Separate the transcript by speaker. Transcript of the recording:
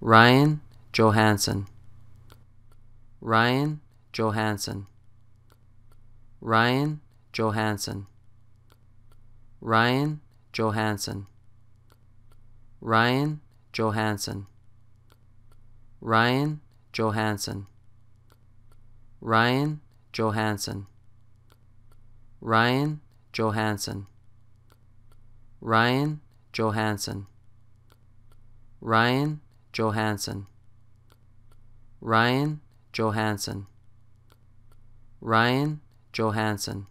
Speaker 1: Ryan Johansson Ryan Johansson Ryan Johansson Ryan Johansson Ryan Johansson Ryan Johansson Ryan Johansson Ryan Johansson Ryan Johansson Ryan Johansson Ryan Johansson Ryan Johansson